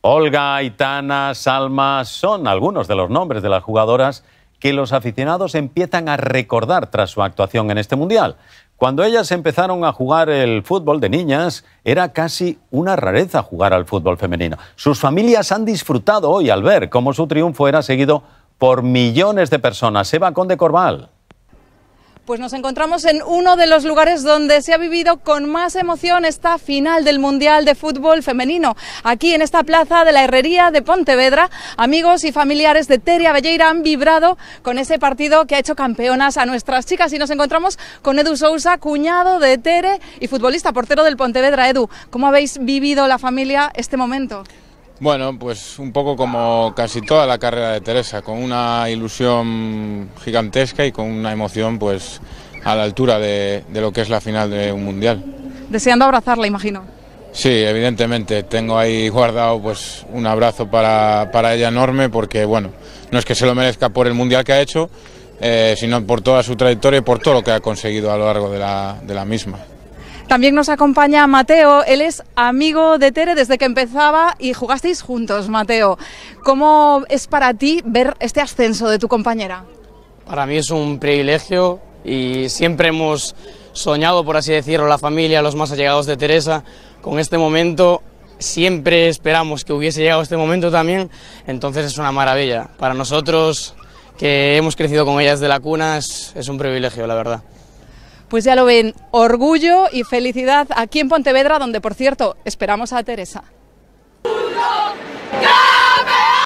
Olga, Itana, Salma son algunos de los nombres de las jugadoras que los aficionados empiezan a recordar tras su actuación en este Mundial. Cuando ellas empezaron a jugar el fútbol de niñas, era casi una rareza jugar al fútbol femenino. Sus familias han disfrutado hoy al ver cómo su triunfo era seguido por millones de personas. Eva Conde Corval. Pues nos encontramos en uno de los lugares donde se ha vivido con más emoción esta final del Mundial de Fútbol Femenino, aquí en esta plaza de la Herrería de Pontevedra. Amigos y familiares de Tere Avelleira han vibrado con ese partido que ha hecho campeonas a nuestras chicas y nos encontramos con Edu Sousa, cuñado de Tere y futbolista portero del Pontevedra. Edu, ¿cómo habéis vivido la familia este momento? Bueno, pues un poco como casi toda la carrera de Teresa, con una ilusión gigantesca y con una emoción pues a la altura de, lo que es la final de un mundial. Deseando abrazarla, imagino. Sí, evidentemente, tengo ahí guardado pues un abrazo para, ella enorme porque bueno, no es que se lo merezca por el mundial que ha hecho, eh, sino por toda su trayectoria y por todo lo que ha conseguido a lo largo de la, de la misma. También nos acompaña Mateo, él es amigo de Tere desde que empezaba y jugasteis juntos, Mateo. ¿Cómo es para ti ver este ascenso de tu compañera? Para mí es un privilegio y siempre hemos soñado, por así decirlo, la familia, los más allegados de Teresa, con este momento. Siempre esperamos que hubiese llegado este momento también, entonces es una maravilla. Para nosotros, que hemos crecido con ella desde la cuna, es un privilegio, la verdad. Pues ya lo ven, orgullo y felicidad aquí en Pontevedra, donde por cierto esperamos a Teresa.